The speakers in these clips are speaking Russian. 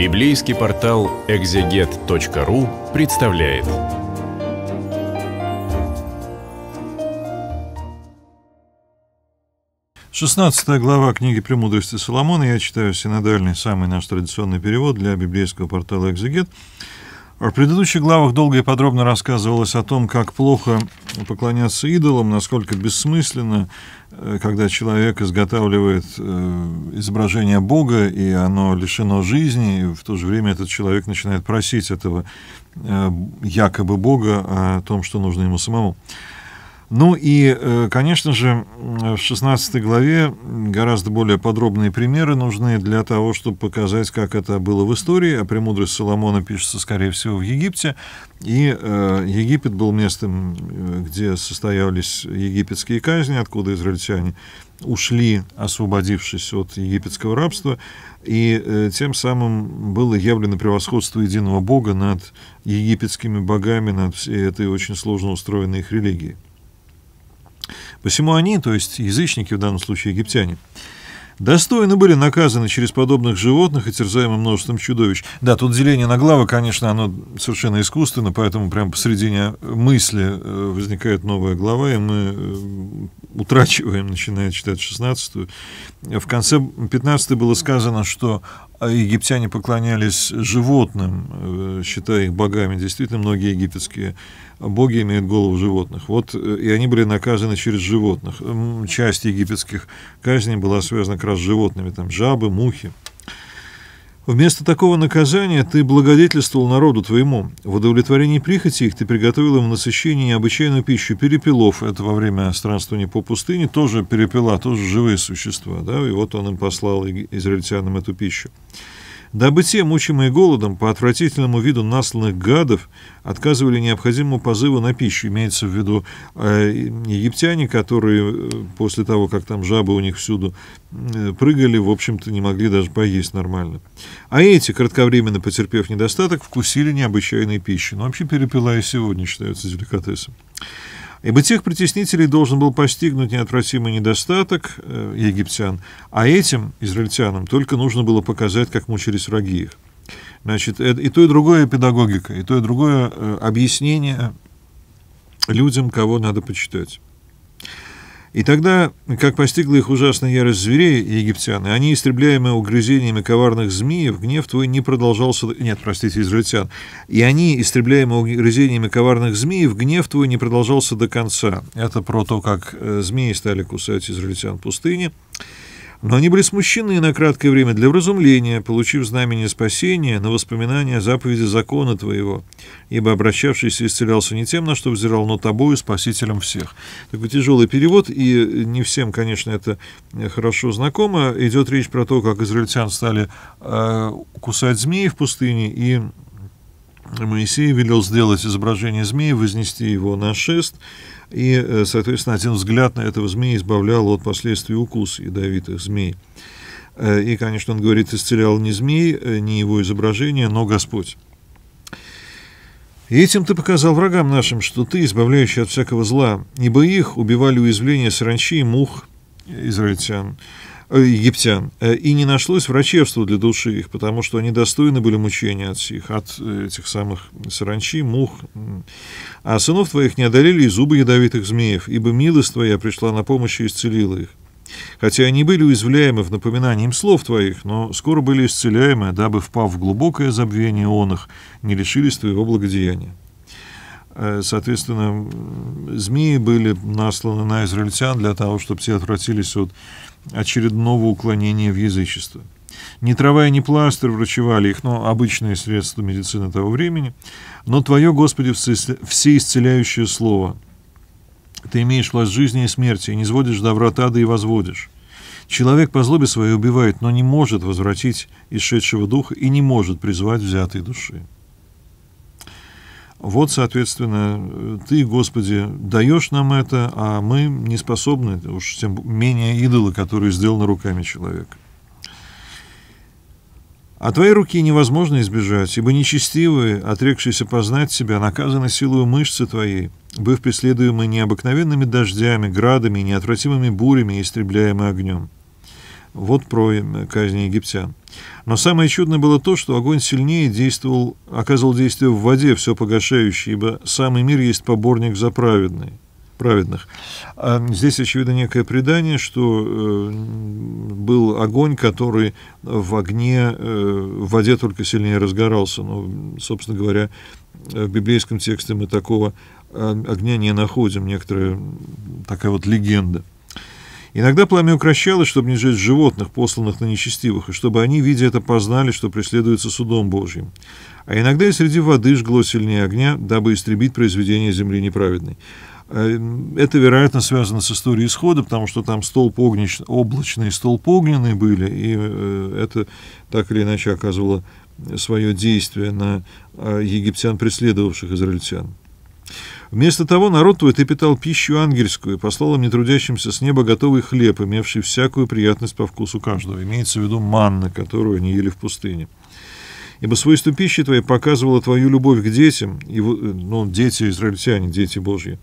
Библейский портал экзегет.ру представляет. Шестнадцатая глава книги «Премудрости Соломона». Я читаю синодальный, самый наш традиционный перевод для библейского портала «Экзегет». В предыдущих главах долго и подробно рассказывалось о том, как плохо поклоняться идолам, насколько бессмысленно, э, когда человек изготавливает э, изображение Бога, и оно лишено жизни, и в то же время этот человек начинает просить этого э, якобы Бога о том, что нужно ему самому. Ну и, э, конечно же, в 16 главе гораздо более подробные примеры нужны для того, чтобы показать, как это было в истории, а премудрость Соломона пишется, скорее всего, в Египте, и э, Египет был местом, э, где состоялись египетские казни, откуда израильтяне ушли, освободившись от египетского рабства, и э, тем самым было явлено превосходство единого Бога над египетскими богами, над всей этой очень сложно устроенной их религией. Посему они, то есть язычники, в данном случае египтяне, достойны были наказаны через подобных животных и терзаемым множеством чудовищ. Да, тут деление на главы, конечно, оно совершенно искусственно, поэтому прямо посредине мысли э, возникает новая глава, и мы э, утрачиваем, начиная читать 16 -ю. В конце 15 было сказано, что а египтяне поклонялись животным, э, считая их богами. Действительно, многие египетские боги имеют голову животных. Вот, э, и они были наказаны через животных. Часть египетских казней была связана как раз с животными, там жабы, мухи. Вместо такого наказания ты благодетельствовал народу твоему. В удовлетворении прихоти их ты приготовил им насыщение насыщении необычайную пищу перепелов. Это во время странствования по пустыне тоже перепела, тоже живые существа. Да? И вот он им послал израильтянам эту пищу. Дабы те, мучимые голодом, по отвратительному виду насланных гадов, отказывали необходимому позыву на пищу. Имеется в виду э, египтяне, которые э, после того, как там жабы у них всюду э, прыгали, в общем-то, не могли даже поесть нормально. А эти, кратковременно потерпев недостаток, вкусили необычайной пищи. Ну, вообще перепела и сегодня считаются деликатесом. Ибо тех притеснителей должен был постигнуть неотвратимый недостаток э, египтян, а этим, израильтянам, только нужно было показать, как мучились враги их. Значит, это и то, и другое педагогика, и то, и другое э, объяснение людям, кого надо почитать. И тогда, как постигла их ужасная ярость зверей, египтян, и они, истребляемые угрызениями коварных змеев, гнев твой не продолжался... Нет, простите, израильтян. И они, истребляемые угрызениями коварных змеев, гнев твой не продолжался до конца. Это про то, как э, змеи стали кусать израильтян в пустыне. Но они были смущены на краткое время для вразумления, получив знамение спасения на воспоминание о заповеди закона твоего, ибо обращавшийся исцелялся не тем, на что взирал, но тобою, спасителем всех». Такой тяжелый перевод, и не всем, конечно, это хорошо знакомо. Идет речь про то, как израильтян стали э, кусать змеи в пустыне и Моисей велел сделать изображение змея, вознести его на шест, и, э, соответственно, один взгляд на этого змея избавлял от последствий укуса ядовитых змей. Э, и, конечно, он говорит, исцелял не змей, э, не его изображение, но Господь. И этим ты показал врагам нашим, что ты, избавляющий от всякого зла, ибо их убивали уязвления саранчи и мух израильтян, Э, египтян, э, и не нашлось врачевства для души их, потому что они достойны были мучения от сих, от э, этих самых саранчи, мух. А сынов твоих не одолели и зубы ядовитых змеев, ибо милость твоя пришла на помощь и исцелила их. Хотя они были уязвляемы в напоминанием слов твоих, но скоро были исцеляемы, дабы, впав в глубокое забвение он их, не лишились твоего благодеяния. Э, соответственно, змеи были насланы на израильтян для того, чтобы все отвратились от очередного уклонения в язычество. Ни трава и ни пластырь врачевали их, но обычные средства медицины того времени. Но Твое, Господи, всеисцеляющее слово. Ты имеешь власть жизни и смерти, и не сводишь добра тада и возводишь. Человек по злобе своей убивает, но не может возвратить исшедшего духа и не может призвать взятой души. Вот, соответственно, э, ты, Господи, даешь нам это, а мы не способны, уж тем менее идолы, которые сделаны руками человека. А твои руки невозможно избежать, ибо нечестивые, отрекшиеся познать себя, наказаны силой мышцы твоей, быв преследуемы необыкновенными дождями, градами, неотвратимыми бурями, и истребляемы огнем. Вот про э, казни египтян. Но самое чудное было то, что огонь сильнее действовал, оказывал действие в воде, все погашающее, ибо самый мир есть поборник за праведный праведных. А здесь, очевидно, некое предание, что э, был огонь, который в огне, э, в воде только сильнее разгорался. Но, собственно говоря, э, в библейском тексте мы такого э, огня не находим. Некоторая такая вот легенда. Иногда пламя укращалось, чтобы не жить животных, посланных на нечестивых, и чтобы они, видя это, познали, что преследуется судом Божьим. А иногда и среди воды жгло сильнее огня, дабы истребить произведение земли неправедной. Э, это, вероятно, связано с историей исхода, потому что там столб огнич... облачный, столб огненный были, и э, это так или иначе оказывало свое действие на э, египтян, преследовавших израильтян. Вместо того народ твой ты питал пищу ангельскую и послал им нетрудящимся с неба готовый хлеб, имевший всякую приятность по вкусу каждого. Имеется в виду манна, которую они ели в пустыне ибо свойство пищи твоей показывало твою любовь к детям, и, э, ну, дети израильтяне, дети Божьи,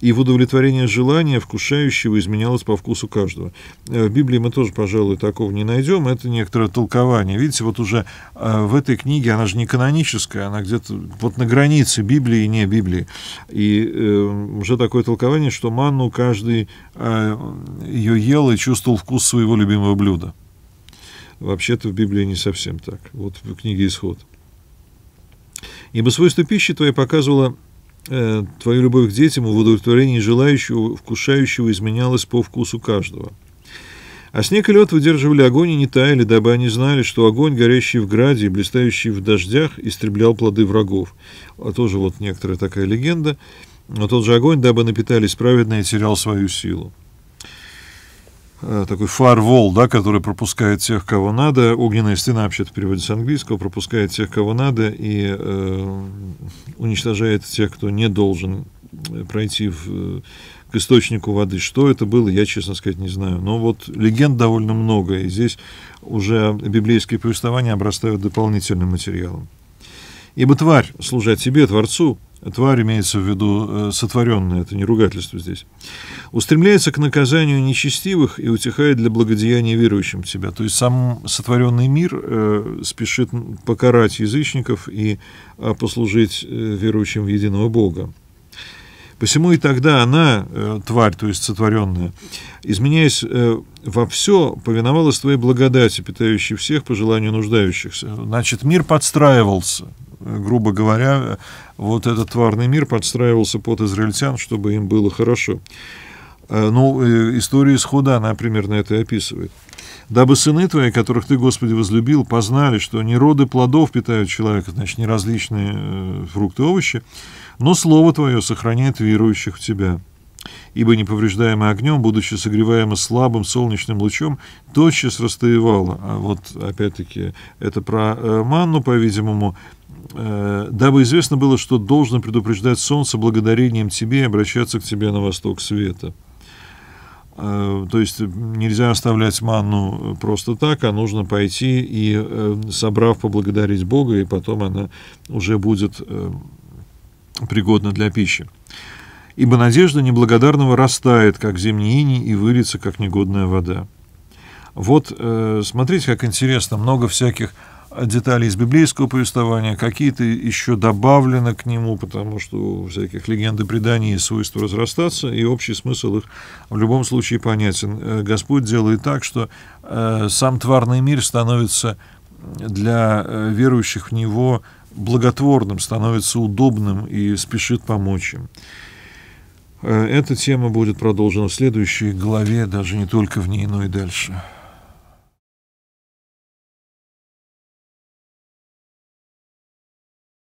и в удовлетворение желания вкушающего изменялось по вкусу каждого. Э, в Библии мы тоже, пожалуй, такого не найдем, это некоторое толкование. Видите, вот уже э, в этой книге, она же не каноническая, она где-то вот на границе Библии и не Библии, и э, уже такое толкование, что манну каждый э, ее ел и чувствовал вкус своего любимого блюда. Вообще-то в Библии не совсем так. Вот в книге «Исход». «Ибо свойство пищи твоей показывало э, твою любовь к детям, в удовлетворении желающего, вкушающего изменялось по вкусу каждого». А снег и лед выдерживали огонь и не таяли, дабы они знали, что огонь, горящий в граде и блистающий в дождях, истреблял плоды врагов. А тоже вот некоторая такая легенда. Но тот же огонь, дабы напитались праведные, терял свою силу. Э, такой фарвол, да, который пропускает тех, кого надо. Огненная стена, вообще-то переводится с английского, пропускает тех, кого надо, и э, уничтожает тех, кто не должен э, пройти в, э, к источнику воды. Что это было, я, честно сказать, не знаю. Но вот легенд довольно много, и здесь уже библейские повествования обрастают дополнительным материалом. Ибо тварь, служа тебе, Творцу, Тварь имеется в виду э, сотворенное, это не ругательство здесь. Устремляется к наказанию нечестивых и утихает для благодеяния верующим в тебя. То есть сам сотворенный мир э, спешит покарать язычников и а, послужить э, верующим в единого Бога. Посему и тогда она, тварь, то есть сотворенная, изменяясь во все, повиновалась твоей благодати, питающей всех по желанию нуждающихся. Значит, мир подстраивался грубо говоря, вот этот тварный мир подстраивался под израильтян, чтобы им было хорошо. Э, ну, э, история исхода, она примерно это и описывает. «Дабы сыны твои, которых ты, Господи, возлюбил, познали, что не роды плодов питают человека, значит, не различные э, фрукты и овощи, но слово твое сохраняет верующих в тебя» ибо неповреждаемое огнем, будучи согреваемо слабым солнечным лучом, тотчас растаевало. А вот, опять-таки, это про манну, по-видимому, Э, дабы известно было, что должно предупреждать солнце благодарением тебе и обращаться к тебе на восток света. Э, то есть нельзя оставлять манну просто так, а нужно пойти и, э, собрав, поблагодарить Бога, и потом она уже будет пригодна для пищи. Ибо надежда неблагодарного растает, как зимний иней, и вырится, как негодная вода. Вот, смотрите, как интересно, много всяких детали из библейского повествования, какие-то еще добавлено к нему, потому что у всяких легенд и преданий есть свойство разрастаться, и общий смысл их в любом случае понятен. Э, Господь делает так, что э, сам тварный мир становится для э, верующих в него благотворным, становится удобным и спешит помочь им. Э, эта тема будет продолжена в следующей главе, даже не только в ней, но и дальше.